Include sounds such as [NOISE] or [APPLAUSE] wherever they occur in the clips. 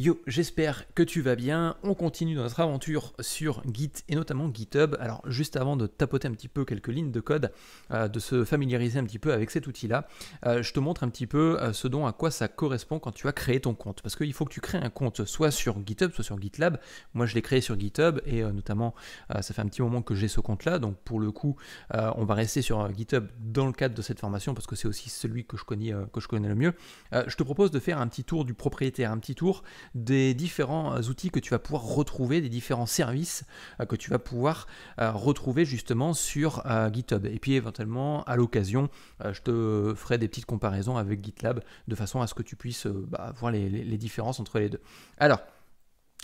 Yo, j'espère que tu vas bien. On continue notre aventure sur Git et notamment GitHub. Alors juste avant de tapoter un petit peu quelques lignes de code, euh, de se familiariser un petit peu avec cet outil-là, euh, je te montre un petit peu euh, ce dont à quoi ça correspond quand tu as créé ton compte. Parce qu'il faut que tu crées un compte soit sur GitHub, soit sur GitLab. Moi je l'ai créé sur GitHub et notamment ça fait un petit moment que j'ai ce compte-là. Donc pour le coup, on va rester sur GitHub dans le cadre de cette formation parce que c'est aussi celui que je connais le mieux. je te propose de faire un petit tour du propriétaire, un petit tour des différents euh, outils que tu vas pouvoir retrouver, des différents services euh, que tu vas pouvoir euh, retrouver justement sur GitHub. Et puis éventuellement, à l'occasion, je te ferai des petites comparaisons avec GitLab de façon à ce que tu puisses bah, voir les différences entre les deux. Alors,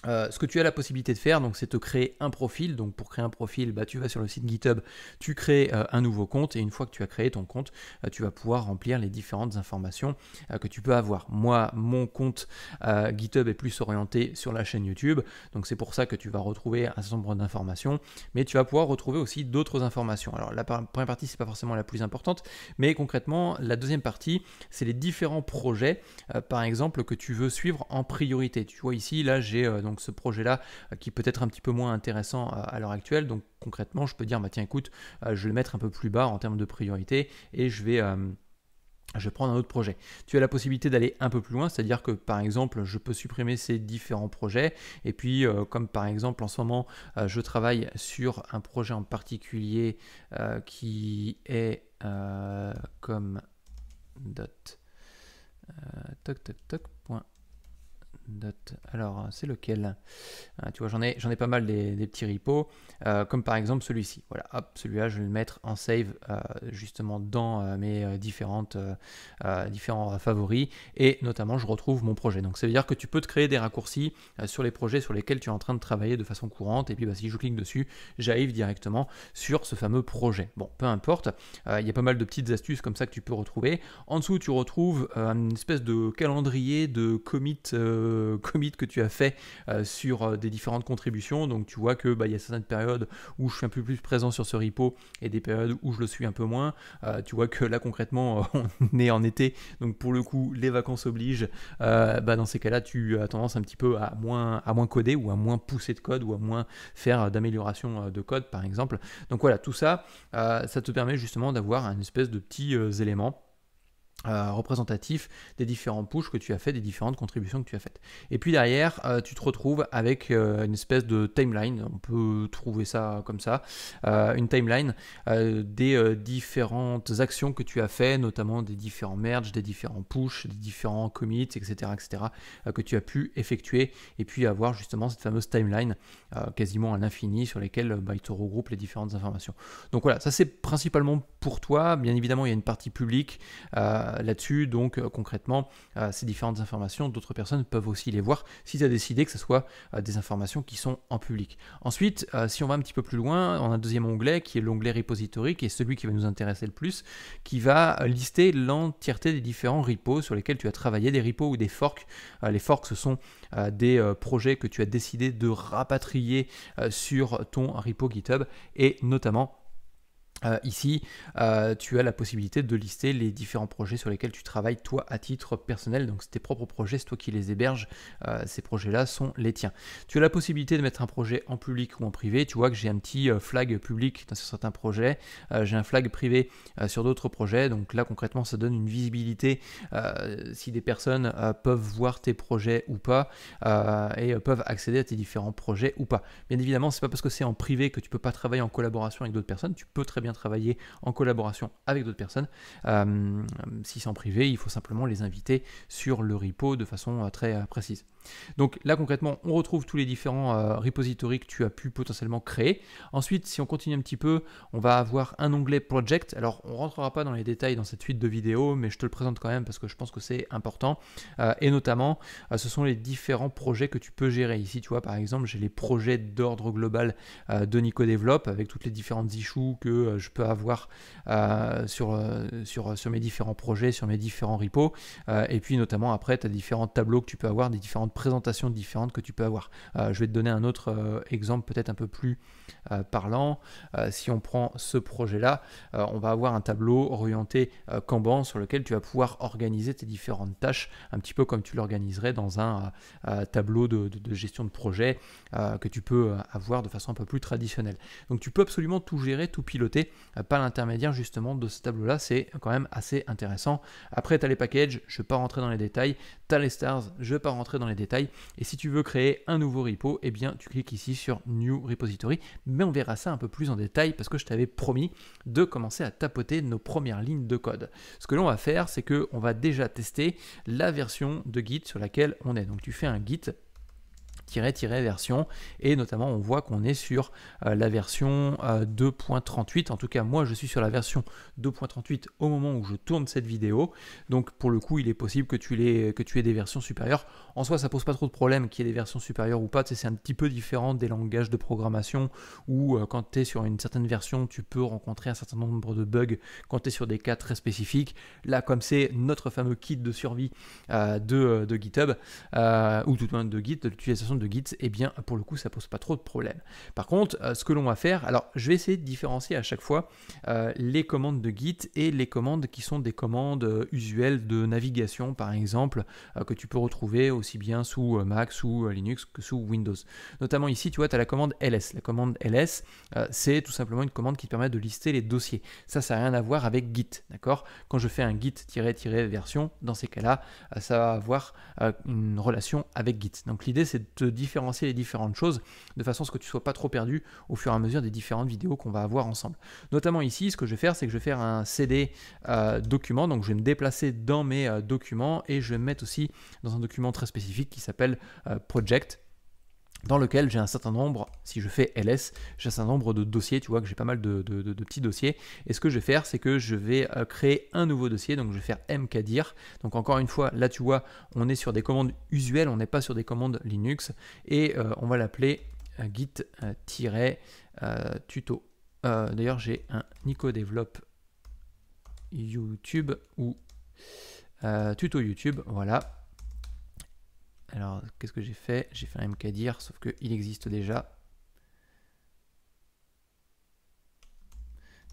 euh, ce que tu as la possibilité de faire, donc, c'est de créer un profil. Donc, pour créer un profil, bah, tu vas sur le site GitHub, tu crées euh, un nouveau compte et une fois que tu as créé ton compte, euh, tu vas pouvoir remplir les différentes informations que tu peux avoir. Moi, mon compte GitHub est plus orienté sur la chaîne YouTube, donc c'est pour ça que tu vas retrouver un certain nombre d'informations, mais tu vas pouvoir retrouver aussi d'autres informations. Alors, la première partie, c'est pas forcément la plus importante, mais concrètement, la deuxième partie, c'est les différents projets, par exemple, que tu veux suivre en priorité. Tu vois ici, là, j'ai donc donc ce projet-là euh, qui peut être un petit peu moins intéressant à l'heure actuelle. Donc concrètement, je peux dire, bah, tiens, écoute, euh, je vais le mettre un peu plus bas en termes de priorité et je vais euh, je prendre un autre projet. Tu as la possibilité d'aller un peu plus loin, c'est-à-dire que par exemple, je peux supprimer ces différents projets. Et puis, comme par exemple, en ce moment, je travaille sur un projet en particulier qui est comme dot. toc, toc, toc, alors, c'est lequel ah, Tu vois, j'en ai, j'en ai pas mal des, petits repos, euh, comme par exemple celui-ci. Voilà, celui-là, je vais le mettre en save euh, justement dans euh, mes différentes, différents favoris, et notamment, je retrouve mon projet. Donc, ça veut dire que tu peux te créer des raccourcis sur les projets sur lesquels tu es en train de travailler de façon courante, et puis bah, si je clique dessus, j'arrive directement sur ce fameux projet. Bon, peu importe, il y a pas mal de petites astuces comme ça que tu peux retrouver. En dessous, tu retrouves une espèce de calendrier de commit euh, commit que tu as fait euh, sur euh, des différentes contributions. Donc tu vois que bah, il y a certaines périodes où je suis un peu plus présent sur ce repo et des périodes où je le suis un peu moins. tu vois que là concrètement [LAUGHS] on est en été, donc pour le coup les vacances obligent. Bah, dans ces cas-là, tu as tendance un petit peu à moins, à moins coder ou à moins pousser de code ou à moins faire d'amélioration de code par exemple. Donc voilà, tout ça, ça te permet justement d'avoir un espèce de petits éléments euh, représentatif des différents pushes que tu as fait, des différentes contributions que tu as faites. Et puis derrière, euh, tu te retrouves avec euh, une espèce de timeline, on peut trouver ça comme ça, une timeline des différentes actions que tu as fait, notamment des différents merges, des différents pushes des différents commits, etc., etc., que tu as pu effectuer, et puis avoir justement cette fameuse timeline quasiment à l'infini sur laquelle bah, il te regroupe les différentes informations. Donc voilà, ça c'est principalement pour toi. Bien évidemment, il y a une partie publique. Euh, là-dessus. Donc euh, concrètement, euh, ces différentes informations, d'autres personnes peuvent aussi les voir si tu as décidé que ce soit des informations qui sont en public. Ensuite, si on va un petit peu plus loin, on a un deuxième onglet qui est l'onglet repository, qui est celui qui va nous intéresser le plus, qui va lister l'entièreté des différents repos sur lesquels tu as travaillé, des repos ou des forks. les forks, ce sont des projets que tu as décidé de rapatrier sur ton repo GitHub et notamment euh, ici, euh, tu as la possibilité de lister les différents projets sur lesquels tu travailles toi à titre personnel. Donc c'est tes propres projets, c'est toi qui les héberges. Euh, ces projets-là sont les tiens. Tu as la possibilité de mettre un projet en public ou en privé. Tu vois que j'ai un petit flag public sur certains projets. j'ai un flag privé sur d'autres projets. Donc là concrètement, ça donne une visibilité si des personnes peuvent voir tes projets ou pas et peuvent accéder à tes différents projets ou pas. Bien évidemment, c'est pas parce que c'est en privé que tu peux pas travailler en collaboration avec d'autres personnes. Tu peux très bien travailler en collaboration avec d'autres personnes. Euh, si c'est en privé, il faut simplement les inviter sur le repo de façon euh, très euh, précise. Donc là concrètement, on retrouve tous les différents euh, repositories que tu as pu potentiellement créer. Ensuite, si on continue un petit peu, on va avoir un onglet Project. Alors on rentrera pas dans les détails dans cette suite de vidéos, mais je te le présente quand même parce que je pense que c'est important. Euh, et notamment, euh, ce sont les différents projets que tu peux gérer. Ici, tu vois, par exemple, j'ai les projets d'ordre global de Nico avec toutes les différentes issues que je peux avoir sur, sur, sur mes différents projets, sur mes différents repos. et puis notamment après, tu as différents tableaux que tu peux avoir, des différentes présentations différentes que tu peux avoir. Euh, je vais te donner un autre euh, exemple peut-être un peu plus euh, parlant. si on prend ce projet-là, on va avoir un tableau orienté Kanban sur lequel tu vas pouvoir organiser tes différentes tâches, un petit peu comme tu l'organiserais dans un tableau de, de, gestion de projet que tu peux avoir de façon un peu plus traditionnelle. Donc tu peux absolument tout gérer, tout piloter par l'intermédiaire justement de ce tableau-là. C'est quand même assez intéressant. Après, tu as les packages, je ne vais pas rentrer dans les détails. Tu as les stars, je ne vais pas rentrer dans les détails et si tu veux créer un nouveau repo, et eh bien tu cliques ici sur New Repository. Mais on verra ça un peu plus en détail parce que je t'avais promis de commencer à tapoter nos premières lignes de code. Ce que l'on va faire, c'est que on va déjà tester la version de Git sur laquelle on est. Donc tu fais un Git version et notamment on voit qu'on est sur euh, la version 2.38 euh, en tout cas moi je suis sur la version 2.38 au moment où je tourne cette vidéo donc pour le coup il est possible que tu, aies, que tu aies des versions supérieures en soi ça pose pas trop de problème qu'il y ait des versions supérieures ou pas c'est un petit peu différent des langages de programmation où euh, quand tu es sur une certaine version tu peux rencontrer un certain nombre de bugs quand tu es sur des cas très spécifiques là comme c'est notre fameux kit de survie de, GitHub ou tout le moins de Git de l'utilisation de Git, eh bien pour le coup ça pose pas trop de problèmes. Par contre, euh, ce que l'on va faire, alors je vais essayer de différencier à chaque fois euh, les commandes de Git et les commandes qui sont des commandes euh, usuelles de navigation par exemple, que tu peux retrouver aussi bien sous Mac, sous Linux que sous Windows. Notamment ici, tu vois, tu as la commande ls. La commande ls, c'est tout simplement une commande qui te permet de lister les dossiers. Ça, ça n'a rien à voir avec Git, d'accord Quand je fais un git-version, dans ces cas-là, ça va avoir une relation avec Git. Donc l'idée, c'est de différencier les différentes choses de façon à ce que tu sois pas trop perdu au fur et à mesure des différentes vidéos qu'on va avoir ensemble. Notamment ici, ce que je vais faire, c'est que je vais faire un CD euh, document, donc je vais me déplacer dans mes euh, documents et je vais me mettre aussi dans un document très spécifique qui s'appelle euh, Project dans lequel j'ai un certain nombre, si je fais ls, j'ai un certain nombre de dossiers, tu vois que j'ai pas mal de, petits dossiers. Et ce que je vais faire, c'est que je vais euh, créer un nouveau dossier, donc je vais faire mkdir. Donc encore une fois, là tu vois, on est sur des commandes usuelles, on n'est pas sur des commandes Linux, et euh, on va l'appeler euh, git-tuto. D'ailleurs, j'ai un Nico Develop YouTube ou tuto YouTube, voilà. Alors, qu'est-ce que j'ai fait J'ai fait un mkdir, sauf qu'il existe déjà.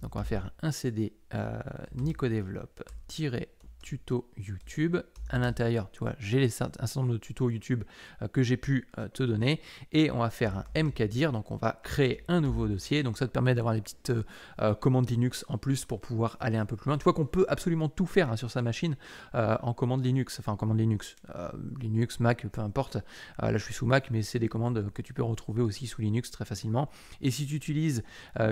Donc, on va faire un cd euh, nicodevelop tuto YouTube. À l'intérieur, tu vois, j'ai un certain nombre de tutos YouTube euh, que j'ai pu euh, te donner. Et on va faire un mkdir, donc on va créer un nouveau dossier. Donc ça te permet d'avoir des petites euh, commandes Linux en plus pour pouvoir aller un peu plus loin. Tu vois qu'on peut absolument tout faire hein, sur sa machine en commande Linux, enfin en commande Linux, Linux, Mac, peu importe. là, je suis sous Mac, mais c'est des commandes que tu peux retrouver aussi sous Linux très facilement. Et si tu utilises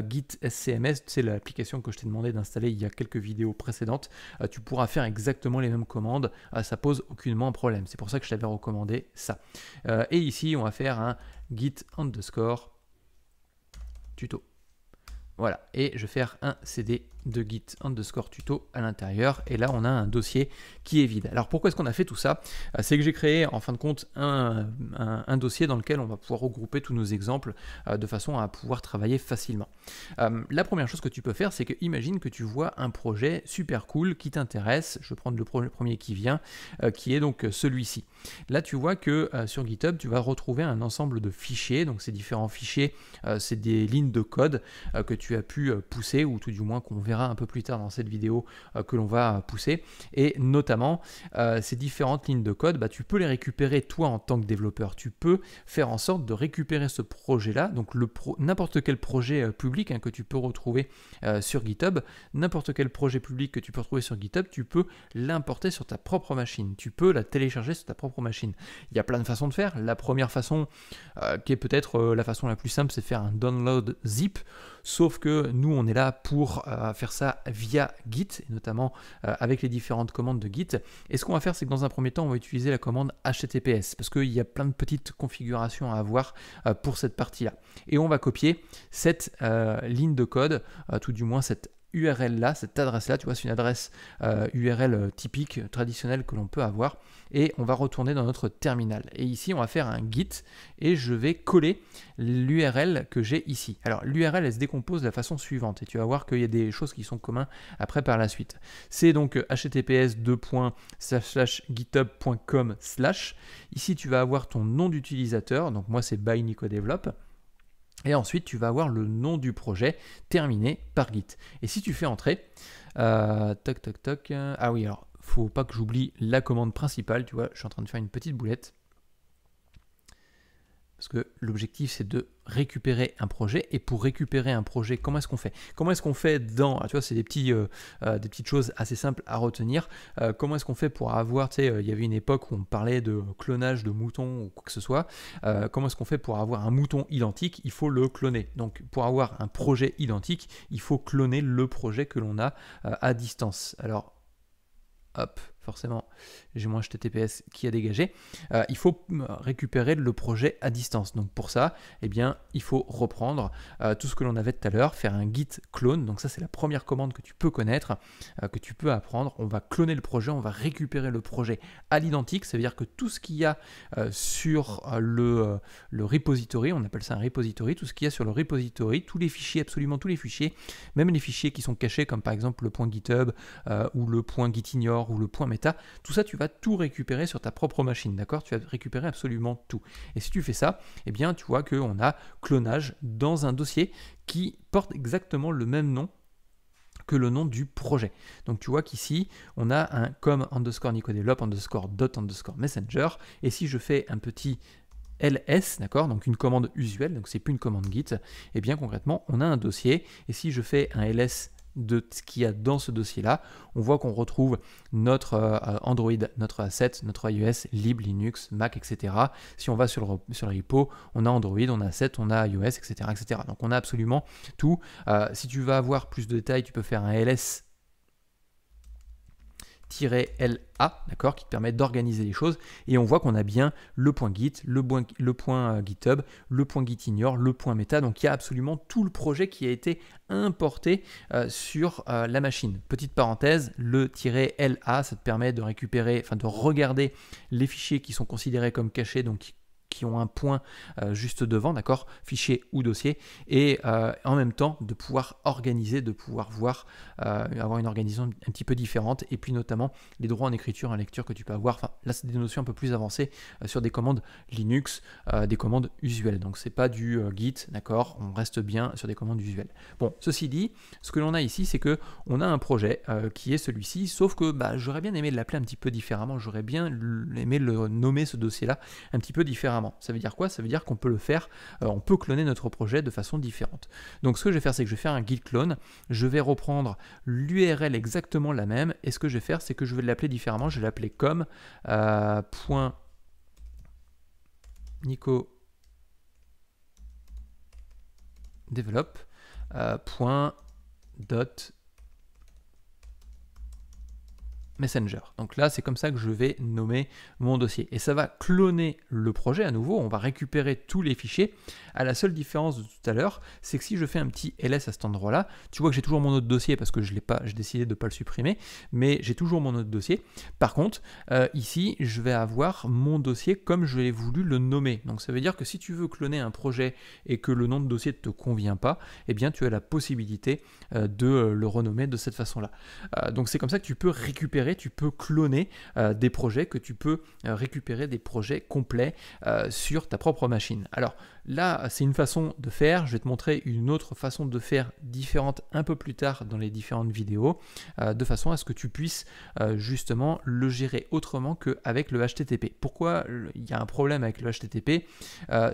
Git SCMS, c'est l'application que je t'ai demandé d'installer il y a quelques vidéos précédentes, tu pourras faire exactement exactement les mêmes commandes, euh, ça pose aucunement problème. C'est pour ça que je t'avais recommandé ça. Euh, et ici, on va faire un git underscore tuto. Voilà, et je vais faire un cd de git underscore tuto à l'intérieur, et là on a un dossier qui est vide. Alors pourquoi est-ce qu'on a fait tout ça euh, C'est que j'ai créé en fin de compte un, dossier dans lequel on va pouvoir regrouper tous nos exemples de façon à pouvoir travailler facilement. Euh, la première chose que tu peux faire, c'est que imagine que tu vois un projet super cool qui t'intéresse. Je vais prendre le premier qui vient, euh, qui est donc euh, celui-ci. Là, tu vois que sur GitHub, tu vas retrouver un ensemble de fichiers. Donc, ces différents fichiers, c'est des lignes de code que tu as pu pousser, ou tout du moins qu'on verra un peu plus tard dans cette vidéo que l'on va pousser. Et notamment, ces différentes lignes de code, bah, tu peux les récupérer toi en tant que développeur. Tu peux faire en sorte de récupérer ce projet-là, donc n'importe quel projet public Hein, que tu peux retrouver euh, sur GitHub. N'importe quel projet public que tu peux retrouver sur GitHub, tu peux l'importer sur ta propre machine. Tu peux la télécharger sur ta propre machine. Il y a plein de façons de faire. La première façon, euh, qui est peut-être euh, la façon la plus simple, c'est de faire un download zip. Sauf que nous, on est là pour faire ça via Git, notamment avec les différentes commandes de Git. Et ce qu'on va faire, c'est que dans un premier temps, on va utiliser la commande HTTPS parce qu'il y a plein de petites configurations à avoir pour cette partie-là. Et on va copier cette euh, ligne de code, euh, tout du moins cette URL là, cette adresse là, tu vois, c'est une adresse URL euh, typique, traditionnelle que l'on peut avoir. Et on va retourner dans notre terminal. Et ici, on va faire un git et je vais coller l'URL que j'ai ici. Alors, l'URL, elle se décompose de la façon suivante. Et tu vas voir qu'il y a des choses qui sont communes après par la suite. C'est donc https github.com Ici, tu vas avoir ton nom d'utilisateur. Donc, moi, c'est by Nicodevelop. Et ensuite, tu vas avoir le nom du projet terminé par Git. Et si tu fais entrer, euh, toc toc toc, euh, ah oui, alors faut pas que j'oublie la commande principale, tu vois, je suis en train de faire une petite boulette. Parce que l'objectif, c'est de récupérer un projet. Et pour récupérer un projet, comment est-ce qu'on fait Comment est-ce qu'on fait dans... Tu vois, c'est des, petits, euh, euh, des petites choses assez simples à retenir. Euh, comment est-ce qu'on fait pour avoir... Tu sais, il y avait une époque où on parlait de clonage de moutons ou quoi que ce soit. comment est-ce qu'on fait pour avoir un mouton identique Il faut le cloner. Donc, pour avoir un projet identique, il faut cloner le projet que l'on a à distance. Alors, hop, forcément j'ai moins HTTPS qui a dégagé, euh, il faut euh, récupérer le projet à distance. Donc pour ça, eh bien, il faut reprendre euh, tout ce que l'on avait tout à l'heure, faire un git clone. Donc ça, c'est la première commande que tu peux connaître, que tu peux apprendre. On va cloner le projet, on va récupérer le projet à l'identique. Ça veut dire que tout ce qu'il y a sur le, le repository, on appelle ça un repository, tout ce qu'il y a sur le repository, tous les fichiers, absolument tous les fichiers, même les fichiers qui sont cachés, comme par exemple le point GitHub ou le point Gitignore ou le point tout ça, tu vas tout récupérer sur ta propre machine, d'accord Tu vas récupérer absolument tout. Et si tu fais ça, eh bien, tu vois qu'on a clonage dans un dossier qui porte exactement le même nom que le nom du projet. Donc tu vois qu'ici, on a un com underscore nicodevelop underscore dot underscore messenger. Et si je fais un petit ls, d'accord, donc une commande usuelle, donc c'est plus une commande git, et eh bien concrètement, on a un dossier. Et si je fais un ls de ce qu'il y a dans ce dossier-là, on voit qu'on retrouve notre euh, Android, notre asset, notre iOS, lib, Linux, Mac, etc. Si on va sur le, sur repo, on a Android, on a A7, on a iOS, etc. etc. Donc on a absolument tout. Euh, si tu vas avoir plus de détails, tu peux faire un LS la d'accord, qui te permet d'organiser les choses. Et on voit qu'on a bien le point Git, le point, le point euh, GitHub, le point Gitignore, le point Meta. Donc il y a absolument tout le projet qui a été importé euh, sur euh, la machine. Petite parenthèse, le "-la", ça te permet de récupérer, enfin de regarder les fichiers qui sont considérés comme cachés, donc qui qui ont un point euh, juste devant, d'accord, fichier ou dossier, et euh, en même temps de pouvoir organiser, de pouvoir voir, euh, avoir une organisation un petit peu différente, et puis notamment les droits en écriture, en lecture que tu peux avoir. Enfin, là, c'est des notions un peu plus avancées sur des commandes Linux, des commandes usuelles. Donc, c'est pas du Git, d'accord, on reste bien sur des commandes usuelles. Bon, ceci dit, ce que l'on a ici, c'est que on a un projet qui est celui-ci, sauf que bah, j'aurais bien aimé l'appeler un petit peu différemment, j'aurais bien aimé le nommer ce dossier-là un petit peu différemment ça veut dire quoi Ça veut dire qu'on peut le faire, euh, on peut cloner notre projet de façon différente. Donc ce que je vais faire, c'est que je vais faire un guide clone, je vais reprendre l'URL exactement la même, et ce que je vais faire, c'est que je vais l'appeler différemment, je vais l'appeler comme euh, point Nico develop euh, dot Messenger. Donc là, c'est comme ça que je vais nommer mon dossier. Et ça va cloner le projet à nouveau. On va récupérer tous les fichiers. À la seule différence de tout à l'heure, c'est que si je fais un petit ls à cet endroit-là, tu vois que j'ai toujours mon autre dossier parce que je l'ai pas, j'ai décidé de ne pas le supprimer, mais j'ai toujours mon autre dossier. Par contre, euh, ici, je vais avoir mon dossier comme je l'ai voulu le nommer. Donc ça veut dire que si tu veux cloner un projet et que le nom de dossier ne te convient pas, eh bien tu as la possibilité euh, de le renommer de cette façon-là. Euh, donc c'est comme ça que tu peux récupérer tu peux cloner euh, des projets, que tu peux euh, récupérer des projets complets euh, sur ta propre machine. Alors là, c'est une façon de faire. Je vais te montrer une autre façon de faire différente un peu plus tard dans les différentes vidéos, de façon à ce que tu puisses justement le gérer autrement qu'avec le HTTP. Pourquoi il y a un problème avec le HTTP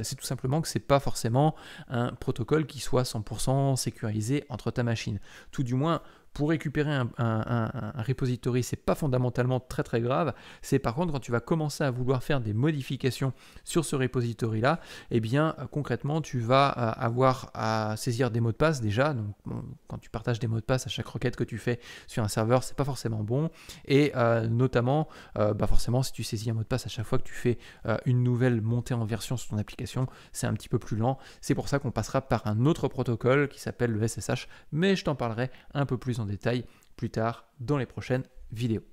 C'est tout simplement que c'est pas forcément un protocole qui soit 100% sécurisé entre ta machine. Tout du moins, pour récupérer un, un, un, un repository, c'est pas fondamentalement très très grave. C'est par contre quand tu vas commencer à vouloir faire des modifications sur ce repository là, et eh bien euh, concrètement tu vas euh, avoir à saisir des mots de passe déjà. Donc quand tu partages des mots de passe à chaque requête que tu fais sur un serveur, c'est pas forcément bon. Et euh, notamment, bah forcément si tu saisis un mot de passe à chaque fois que tu fais une nouvelle montée en version sur ton application, c'est un petit peu plus lent. C'est pour ça qu'on passera par un autre protocole qui s'appelle le SSH, mais je t'en parlerai un peu plus en détails plus tard dans les prochaines vidéos.